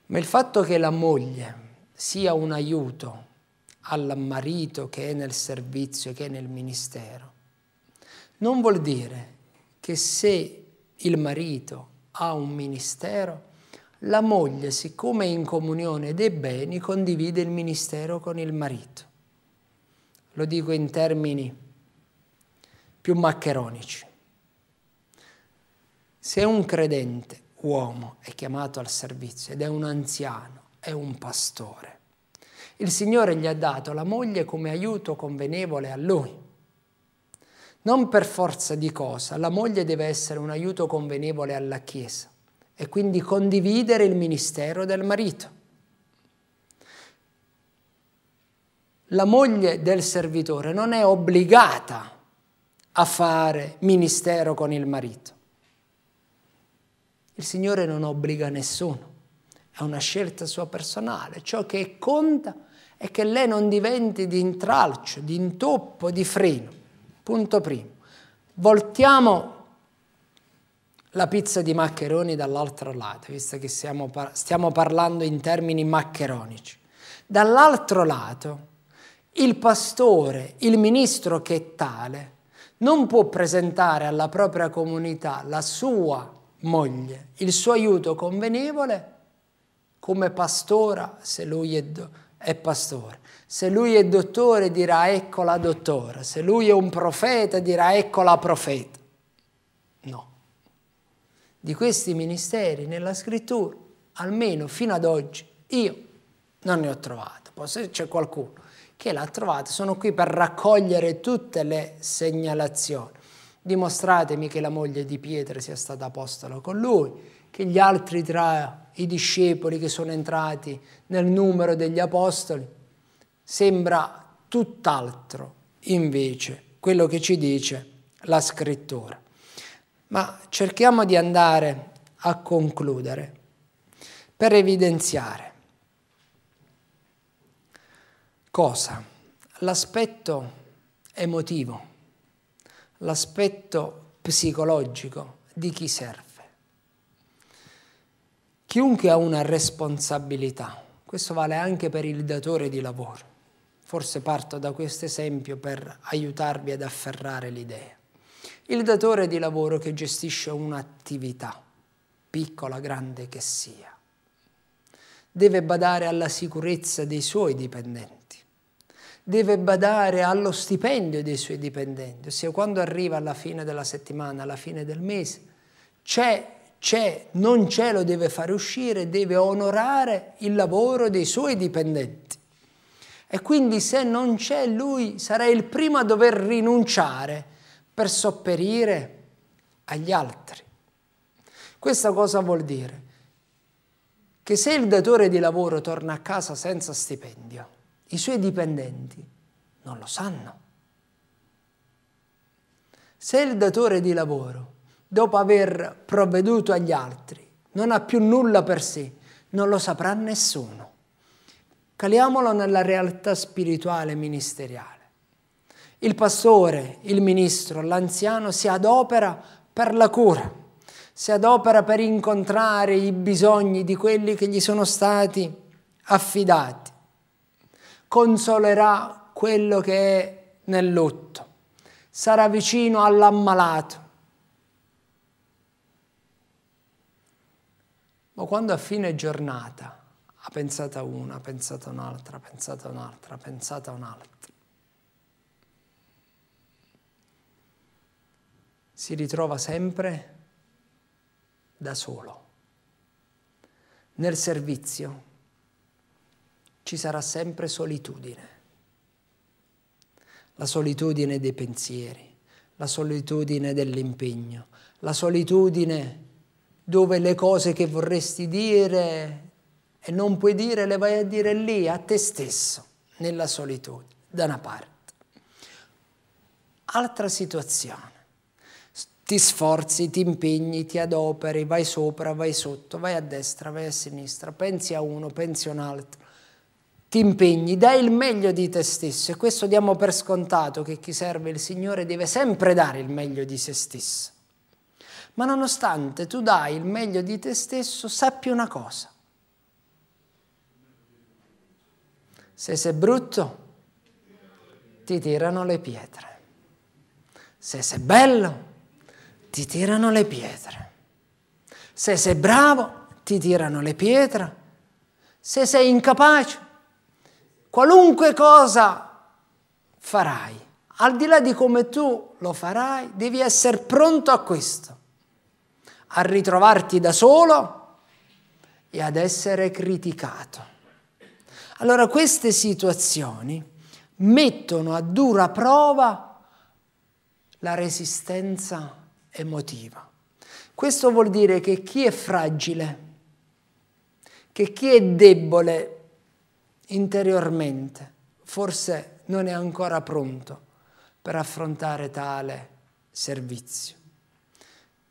Ma il fatto che la moglie sia un aiuto al marito che è nel servizio, che è nel ministero, non vuol dire che se il marito ha un ministero, la moglie, siccome è in comunione dei beni, condivide il ministero con il marito. Lo dico in termini più maccheronici. Se un credente uomo è chiamato al servizio ed è un anziano, è un pastore, il Signore gli ha dato la moglie come aiuto convenevole a lui. Non per forza di cosa, la moglie deve essere un aiuto convenevole alla Chiesa e quindi condividere il ministero del marito. La moglie del servitore non è obbligata a fare ministero con il marito. Il Signore non obbliga nessuno, è una scelta sua personale. Ciò che conta è che lei non diventi di intralcio, di intoppo, di freno. Punto primo. Voltiamo la pizza di maccheroni dall'altro lato, visto che par stiamo parlando in termini maccheronici. Dall'altro lato, il pastore, il ministro che è tale, non può presentare alla propria comunità la sua moglie, il suo aiuto convenevole, come pastora, se lui è, è pastore. Se lui è dottore dirà ecco la dottora, se lui è un profeta dirà ecco la profeta di questi ministeri nella scrittura, almeno fino ad oggi, io non ne ho trovato. se c'è qualcuno che l'ha trovato, sono qui per raccogliere tutte le segnalazioni. Dimostratemi che la moglie di Pietro sia stata apostola con lui, che gli altri tra i discepoli che sono entrati nel numero degli apostoli sembra tutt'altro invece quello che ci dice la scrittura ma cerchiamo di andare a concludere per evidenziare cosa? L'aspetto emotivo, l'aspetto psicologico di chi serve. Chiunque ha una responsabilità, questo vale anche per il datore di lavoro, forse parto da questo esempio per aiutarvi ad afferrare l'idea il datore di lavoro che gestisce un'attività, piccola, grande che sia, deve badare alla sicurezza dei suoi dipendenti deve badare allo stipendio dei suoi dipendenti, ossia quando arriva alla fine della settimana, alla fine del mese, c'è, c'è, non c'è, lo deve fare uscire, deve onorare il lavoro dei suoi dipendenti. E quindi se non c'è lui sarà il primo a dover rinunciare per sopperire agli altri. Questa cosa vuol dire che se il datore di lavoro torna a casa senza stipendio, i suoi dipendenti non lo sanno. Se il datore di lavoro, dopo aver provveduto agli altri, non ha più nulla per sé, non lo saprà nessuno. Caliamolo nella realtà spirituale ministeriale il pastore, il ministro, l'anziano si adopera per la cura, si adopera per incontrare i bisogni di quelli che gli sono stati affidati, consolerà quello che è nel lutto, sarà vicino all'ammalato. Ma quando a fine giornata ha pensato a una, ha pensato a un'altra, ha pensato a un'altra, ha pensato a un'altra, si ritrova sempre da solo. Nel servizio ci sarà sempre solitudine, la solitudine dei pensieri, la solitudine dell'impegno, la solitudine dove le cose che vorresti dire e non puoi dire le vai a dire lì, a te stesso, nella solitudine, da una parte. Altra situazione ti sforzi, ti impegni, ti adoperi, vai sopra, vai sotto, vai a destra, vai a sinistra, pensi a uno, pensi a un altro, ti impegni, dai il meglio di te stesso e questo diamo per scontato che chi serve il Signore deve sempre dare il meglio di se stesso. Ma nonostante tu dai il meglio di te stesso, sappi una cosa. Se sei brutto, ti tirano le pietre. Se sei bello, ti tirano le pietre. Se sei bravo, ti tirano le pietre. Se sei incapace, qualunque cosa farai, al di là di come tu lo farai, devi essere pronto a questo, a ritrovarti da solo e ad essere criticato. Allora queste situazioni mettono a dura prova la resistenza emotiva. Questo vuol dire che chi è fragile, che chi è debole interiormente, forse non è ancora pronto per affrontare tale servizio.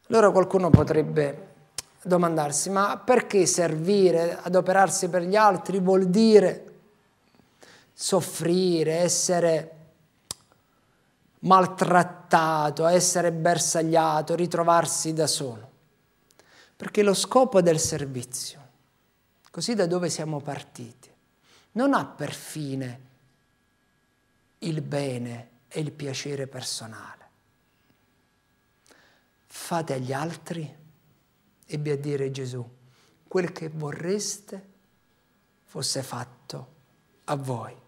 Allora qualcuno potrebbe domandarsi, ma perché servire, adoperarsi per gli altri vuol dire soffrire, essere maltrattato, a essere bersagliato, ritrovarsi da solo. Perché lo scopo del servizio, così da dove siamo partiti, non ha per fine il bene e il piacere personale. Fate agli altri, ebbe a dire Gesù, quel che vorreste fosse fatto a voi.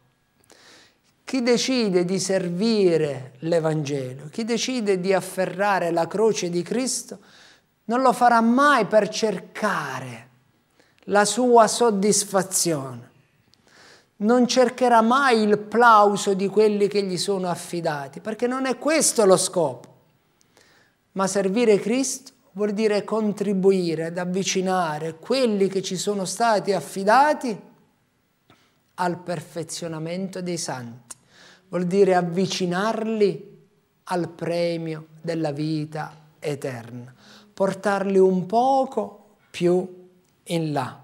Chi decide di servire l'Evangelo, chi decide di afferrare la croce di Cristo, non lo farà mai per cercare la sua soddisfazione. Non cercherà mai il plauso di quelli che gli sono affidati, perché non è questo lo scopo. Ma servire Cristo vuol dire contribuire ad avvicinare quelli che ci sono stati affidati al perfezionamento dei santi, vuol dire avvicinarli al premio della vita eterna, portarli un poco più in là.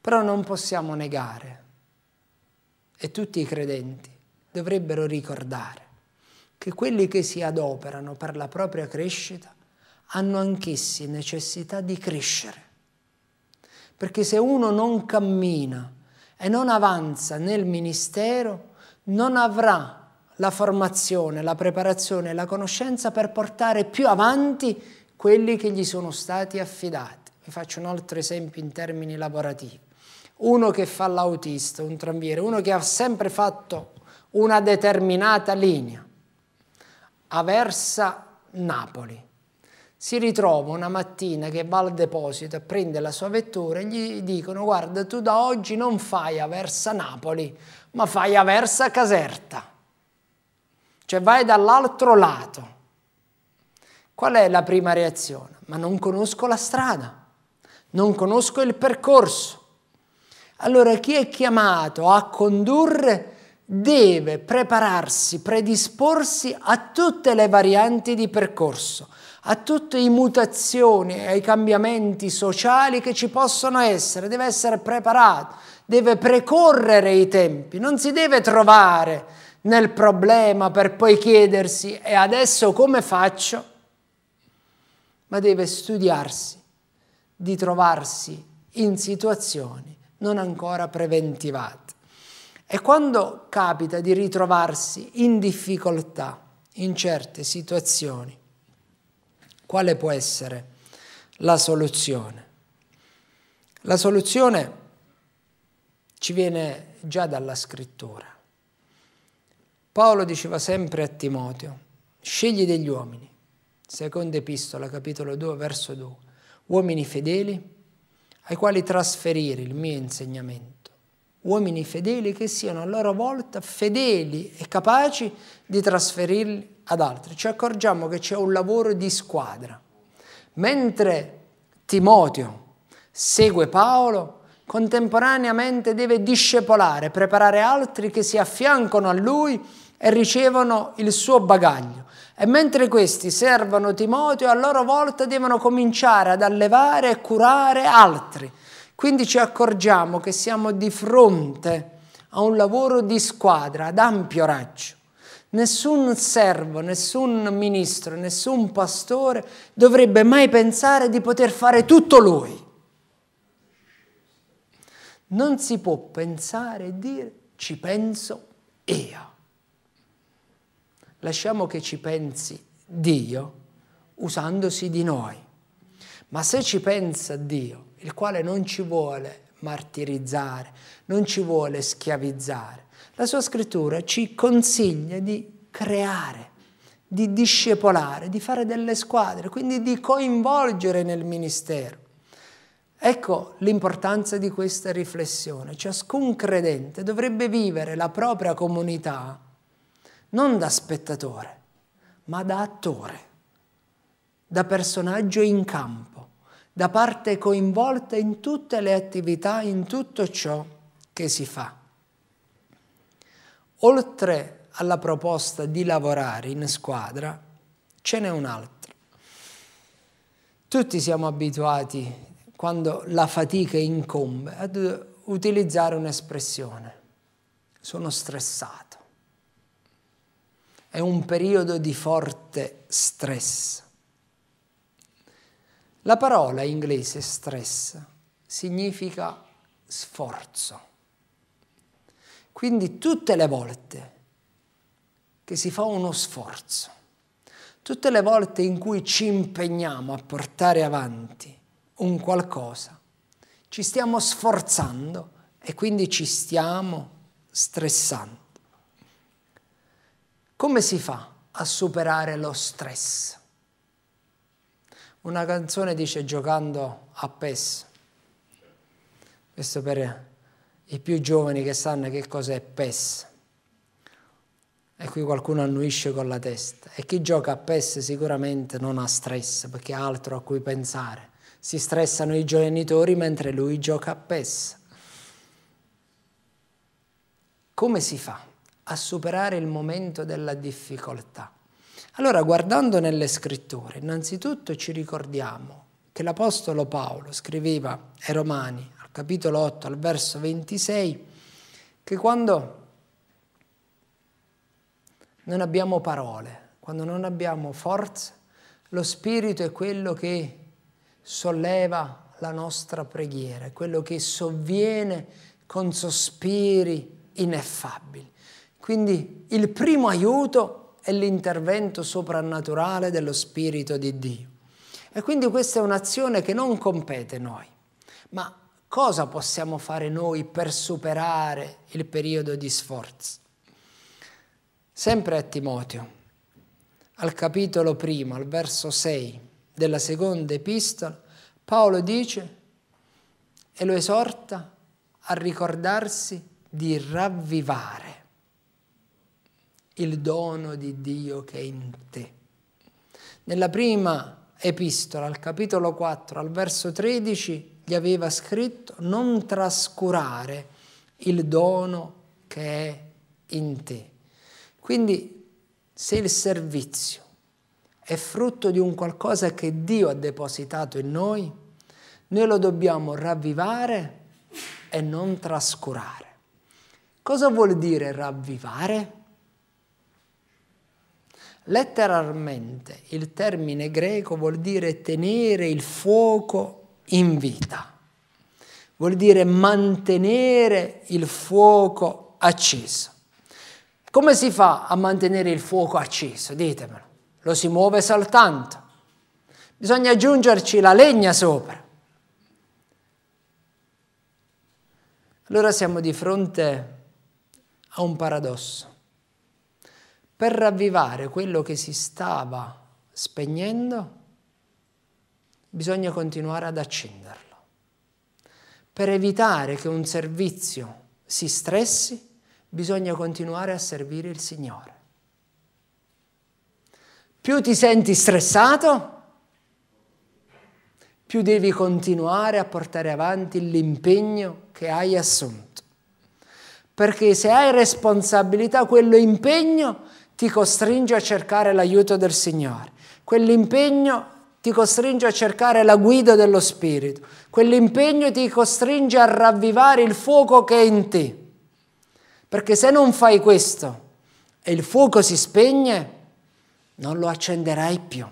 Però non possiamo negare, e tutti i credenti dovrebbero ricordare, che quelli che si adoperano per la propria crescita hanno anch'essi necessità di crescere. Perché se uno non cammina e non avanza nel ministero, non avrà la formazione, la preparazione e la conoscenza per portare più avanti quelli che gli sono stati affidati. Vi faccio un altro esempio in termini lavorativi. Uno che fa l'autista, un tramviere, uno che ha sempre fatto una determinata linea, Aversa Napoli si ritrova una mattina che va al deposito e prende la sua vettura e gli dicono guarda tu da oggi non fai a Versa Napoli ma fai a Versa Caserta cioè vai dall'altro lato qual è la prima reazione? ma non conosco la strada non conosco il percorso allora chi è chiamato a condurre deve prepararsi predisporsi a tutte le varianti di percorso a tutte le mutazioni e ai cambiamenti sociali che ci possono essere, deve essere preparato, deve precorrere i tempi, non si deve trovare nel problema per poi chiedersi e adesso come faccio? Ma deve studiarsi di trovarsi in situazioni non ancora preventivate. E quando capita di ritrovarsi in difficoltà, in certe situazioni, quale può essere la soluzione? La soluzione ci viene già dalla scrittura. Paolo diceva sempre a Timoteo, scegli degli uomini, seconda epistola, capitolo 2, verso 2, uomini fedeli ai quali trasferire il mio insegnamento, uomini fedeli che siano a loro volta fedeli e capaci di trasferirli ad altri. Ci accorgiamo che c'è un lavoro di squadra. Mentre Timoteo segue Paolo, contemporaneamente deve discepolare, preparare altri che si affiancano a lui e ricevono il suo bagaglio. E mentre questi servono Timoteo, a loro volta devono cominciare ad allevare e curare altri quindi ci accorgiamo che siamo di fronte a un lavoro di squadra ad ampio raggio. Nessun servo, nessun ministro, nessun pastore dovrebbe mai pensare di poter fare tutto lui. Non si può pensare e dire ci penso io. Lasciamo che ci pensi Dio usandosi di noi. Ma se ci pensa Dio il quale non ci vuole martirizzare, non ci vuole schiavizzare. La sua scrittura ci consiglia di creare, di discepolare, di fare delle squadre, quindi di coinvolgere nel ministero. Ecco l'importanza di questa riflessione. Ciascun credente dovrebbe vivere la propria comunità non da spettatore, ma da attore, da personaggio in campo da parte coinvolta in tutte le attività, in tutto ciò che si fa. Oltre alla proposta di lavorare in squadra, ce n'è un'altra. Tutti siamo abituati, quando la fatica incombe, ad utilizzare un'espressione. Sono stressato. È un periodo di forte stress la parola inglese stress significa sforzo. Quindi tutte le volte che si fa uno sforzo, tutte le volte in cui ci impegniamo a portare avanti un qualcosa, ci stiamo sforzando e quindi ci stiamo stressando. Come si fa a superare lo stress? Una canzone dice giocando a PES. Questo per i più giovani che sanno che cos'è PES. E qui qualcuno annuisce con la testa. E chi gioca a PES sicuramente non ha stress perché ha altro a cui pensare. Si stressano i genitori mentre lui gioca a PES. Come si fa a superare il momento della difficoltà? Allora, guardando nelle scritture, innanzitutto ci ricordiamo che l'Apostolo Paolo scriveva ai Romani, al capitolo 8, al verso 26, che quando non abbiamo parole, quando non abbiamo forza, lo Spirito è quello che solleva la nostra preghiera, è quello che sovviene con sospiri ineffabili. Quindi il primo aiuto è l'intervento soprannaturale dello Spirito di Dio. E quindi questa è un'azione che non compete noi, ma cosa possiamo fare noi per superare il periodo di sforzo? Sempre a Timoteo, al capitolo primo, al verso 6 della seconda epistola, Paolo dice e lo esorta a ricordarsi di ravvivare il dono di Dio che è in te. Nella prima epistola, al capitolo 4, al verso 13, gli aveva scritto non trascurare il dono che è in te. Quindi se il servizio è frutto di un qualcosa che Dio ha depositato in noi, noi lo dobbiamo ravvivare e non trascurare. Cosa vuol dire ravvivare? Letteralmente il termine greco vuol dire tenere il fuoco in vita, vuol dire mantenere il fuoco acceso. Come si fa a mantenere il fuoco acceso? Ditemelo. Lo si muove saltando. Bisogna aggiungerci la legna sopra. Allora siamo di fronte a un paradosso per ravvivare quello che si stava spegnendo, bisogna continuare ad accenderlo. Per evitare che un servizio si stressi, bisogna continuare a servire il Signore. Più ti senti stressato, più devi continuare a portare avanti l'impegno che hai assunto. Perché se hai responsabilità, quello impegno ti costringe a cercare l'aiuto del Signore, quell'impegno ti costringe a cercare la guida dello Spirito, quell'impegno ti costringe a ravvivare il fuoco che è in te. Perché se non fai questo e il fuoco si spegne, non lo accenderai più.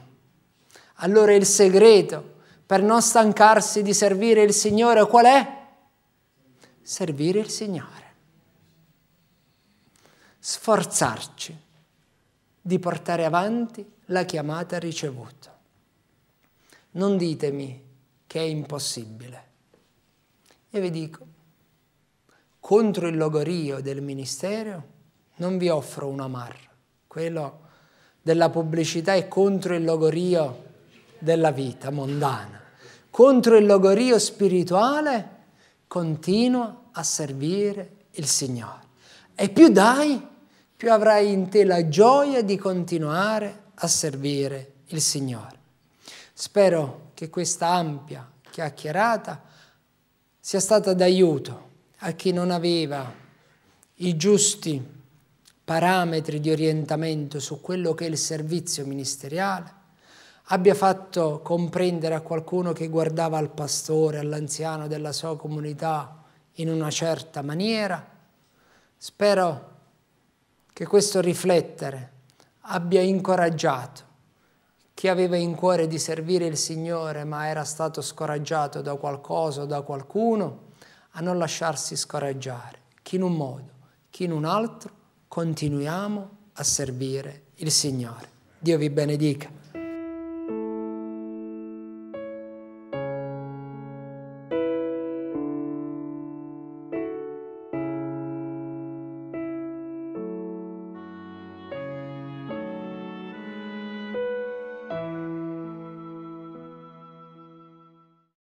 Allora il segreto per non stancarsi di servire il Signore qual è? Servire il Signore. Sforzarci di portare avanti la chiamata ricevuta. Non ditemi che è impossibile. E vi dico, contro il logorio del ministero non vi offro un marra, quello della pubblicità è contro il logorio della vita mondana. Contro il logorio spirituale continua a servire il Signore. E più dai, più avrai in te la gioia di continuare a servire il Signore. Spero che questa ampia chiacchierata sia stata d'aiuto a chi non aveva i giusti parametri di orientamento su quello che è il servizio ministeriale, abbia fatto comprendere a qualcuno che guardava al pastore, all'anziano della sua comunità in una certa maniera. Spero che questo riflettere abbia incoraggiato chi aveva in cuore di servire il Signore ma era stato scoraggiato da qualcosa o da qualcuno a non lasciarsi scoraggiare, chi in un modo, chi in un altro, continuiamo a servire il Signore. Dio vi benedica.